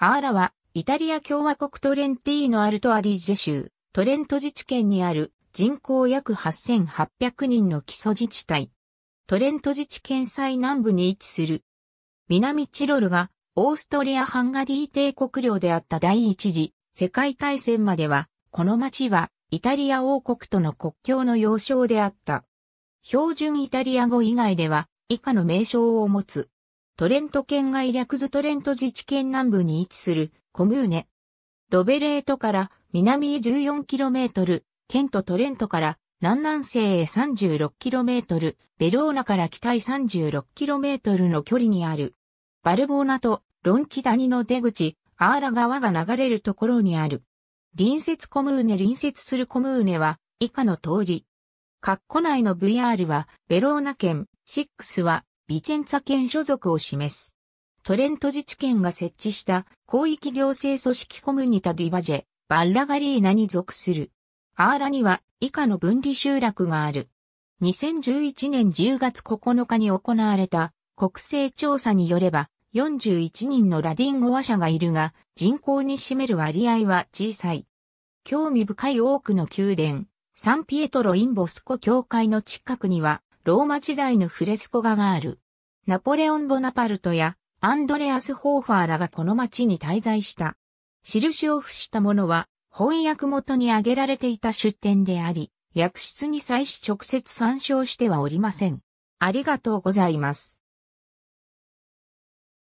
アーラは、イタリア共和国トレンティーノ・アルト・アディジェ州、トレント自治県にある人口約8800人の基礎自治体。トレント自治県最南部に位置する。南チロルがオーストリア・ハンガリー帝国領であった第一次世界大戦までは、この町はイタリア王国との国境の要衝であった。標準イタリア語以外では以下の名称を持つ。トレント県外略図トレント自治県南部に位置するコムーネ。ロベレートから南へ 14km、県とトレントから南南西へ 36km、ベローナから北へ 36km の距離にある。バルボーナとロンキダニの出口、アーラ川が流れるところにある。隣接コムーネ隣接するコムーネは以下の通り。括弧内の VR はベローナ県、6はビチェンツァ県所属を示す。トレント自治県が設置した広域行政組織コムニタディバジェ、バッラガリーナに属する。アーラには以下の分離集落がある。2011年10月9日に行われた国勢調査によれば41人のラディン語話者がいるが人口に占める割合は小さい。興味深い多くの宮殿、サンピエトロ・インボスコ教会の近くにはローマ時代のフレスコ画がある。ナポレオン・ボナパルトやアンドレアス・ホーファーらがこの町に滞在した。印を付したものは翻訳元に挙げられていた出典であり、訳室に際し直接参照してはおりません。ありがとうございます。